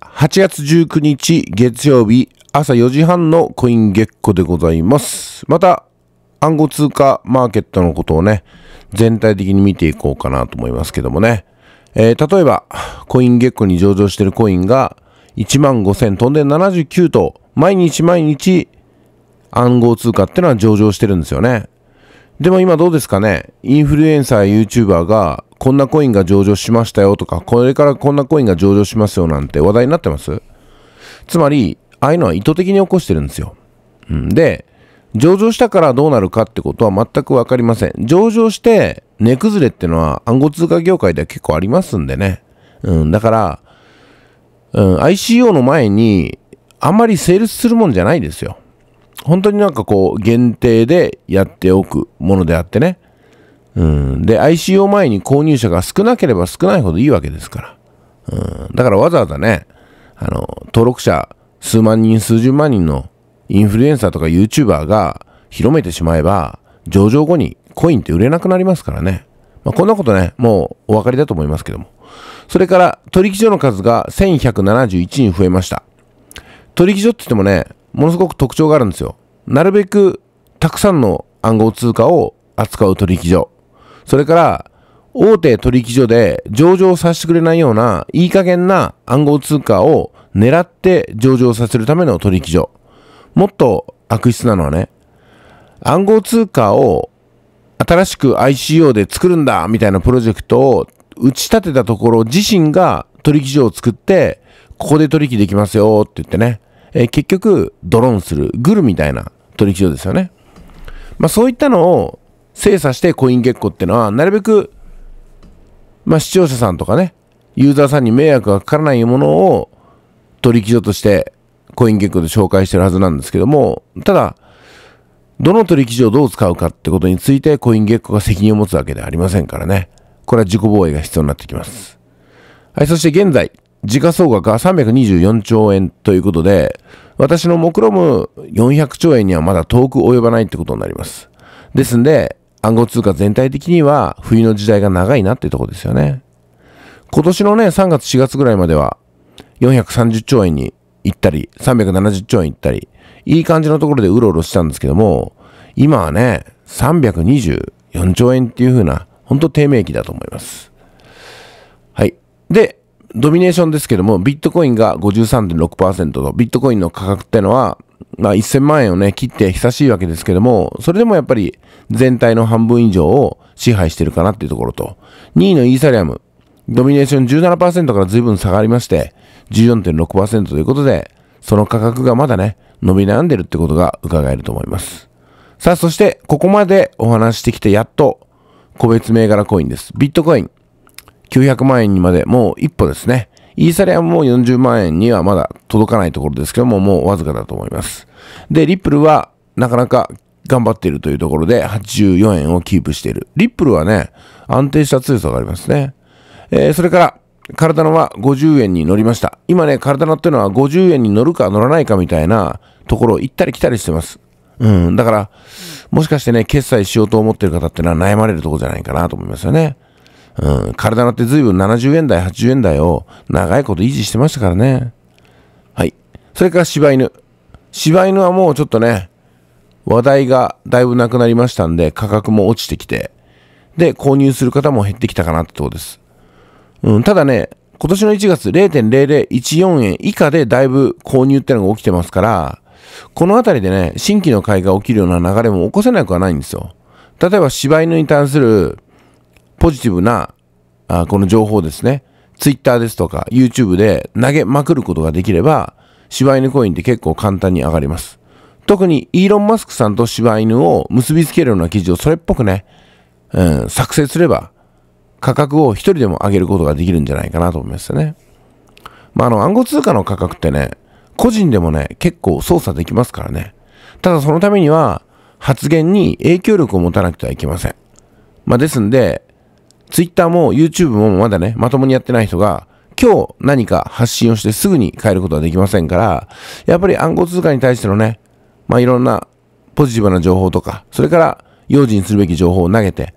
8月19日月曜日朝4時半のコイン月光でございます。また暗号通貨マーケットのことをね、全体的に見ていこうかなと思いますけどもね。えー、例えば、コイン月光に上場しているコインが1万5000飛んで79と、毎日毎日暗号通貨ってのは上場してるんですよね。でも今どうですかねインフルエンサー、YouTuber がこんなコインが上場しましたよとか、これからこんなコインが上場しますよなんて話題になってますつまり、ああいうのは意図的に起こしてるんですよ。うん、で、上場したからどうなるかってことは全くわかりません。上場して、値崩れってのは暗号通貨業界では結構ありますんでね。うん、だから、うん、ICO の前に、あんまりセールスするもんじゃないですよ。本当になんかこう、限定でやっておくものであってね。うん、で ICO 前に購入者が少なければ少ないほどいいわけですから、うん、だからわざわざねあの登録者数万人数十万人のインフルエンサーとか YouTuber が広めてしまえば上場後にコインって売れなくなりますからね、まあ、こんなことねもうお分かりだと思いますけどもそれから取引所の数が1171人増えました取引所って言ってもねものすごく特徴があるんですよなるべくたくさんの暗号通貨を扱う取引所それから、大手取引所で上場させてくれないような、いい加減な暗号通貨を狙って上場させるための取引所。もっと悪質なのはね、暗号通貨を新しく ICO で作るんだみたいなプロジェクトを打ち立てたところ自身が取引所を作って、ここで取引できますよって言ってね、えー、結局ドローンする、グルみたいな取引所ですよね。まあそういったのを精査してコインゲッコってのは、なるべく、まあ、視聴者さんとかね、ユーザーさんに迷惑がかからないものを取引所としてコインゲッコで紹介してるはずなんですけども、ただ、どの取引所をどう使うかってことについてコインゲッコが責任を持つわけではありませんからね。これは自己防衛が必要になってきます。はい、そして現在、時価総額は324兆円ということで、私の目論む400兆円にはまだ遠く及ばないってことになります。ですんで、暗号通貨全体的には冬の時代が長いなっていうとこですよね。今年のね、3月4月ぐらいまでは430兆円に行ったり、370兆円行ったり、いい感じのところでうろうろしたんですけども、今はね、324兆円っていう風な、ほんと低迷期だと思います。はい。で、ドミネーションですけども、ビットコインが53.6%と、ビットコインの価格ってのは、まあ、1000万円をね、切って久しいわけですけども、それでもやっぱり全体の半分以上を支配してるかなっていうところと、2位のイーサリアム、ドミネーション17%から随分下がりまして、14.6%ということで、その価格がまだね、伸び悩んでるってことが伺えると思います。さあ、そして、ここまでお話してきてやっと、個別銘柄コインです。ビットコイン。900万円にまでもう一歩ですね。イーサリアムも40万円にはまだ届かないところですけども、もうわずかだと思います。で、リップルはなかなか頑張っているというところで84円をキープしている。リップルはね、安定した強さがありますね。えー、それから、カルダナは50円に乗りました。今ね、カルダナっていうのは50円に乗るか乗らないかみたいなところを行ったり来たりしてます。うん。だから、もしかしてね、決済しようと思ってる方っていうのは悩まれるところじゃないかなと思いますよね。うん、体だって随分70円台、80円台を長いこと維持してましたからね。はい。それから柴犬。柴犬はもうちょっとね、話題がだいぶなくなりましたんで、価格も落ちてきて、で、購入する方も減ってきたかなってとこです。うん、ただね、今年の1月0.0014円以下でだいぶ購入ってのが起きてますから、このあたりでね、新規の買いが起きるような流れも起こせなくはないんですよ。例えば柴犬に対するポジティブなあこの情報ですね、ツイッターですとか YouTube で投げまくることができれば、柴犬コインって結構簡単に上がります。特にイーロン・マスクさんと柴犬を結びつけるような記事をそれっぽくね、うん、作成すれば価格を一人でも上げることができるんじゃないかなと思いますよね。まあ、あの暗号通貨の価格ってね、個人でもね、結構操作できますからね。ただそのためには発言に影響力を持たなくてはいけません。まあ、ですんで、ツイッターも YouTube もまだね、まともにやってない人が、今日何か発信をしてすぐに変えることはできませんから、やっぱり暗号通貨に対してのね、まあ、いろんなポジティブな情報とか、それから用心するべき情報を投げて、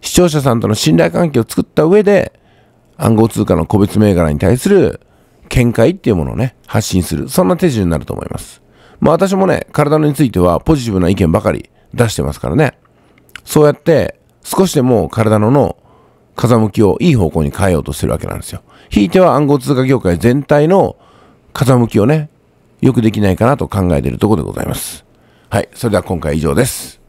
視聴者さんとの信頼関係を作った上で、暗号通貨の個別銘柄に対する見解っていうものをね、発信する。そんな手順になると思います。まあ私もね、体についてはポジティブな意見ばかり出してますからね。そうやって少しでも体の脳、風向きをいい方向に変えようとしてるわけなんですよ。ひいては暗号通貨業界全体の風向きをね、よくできないかなと考えているところでございます。はい。それでは今回以上です。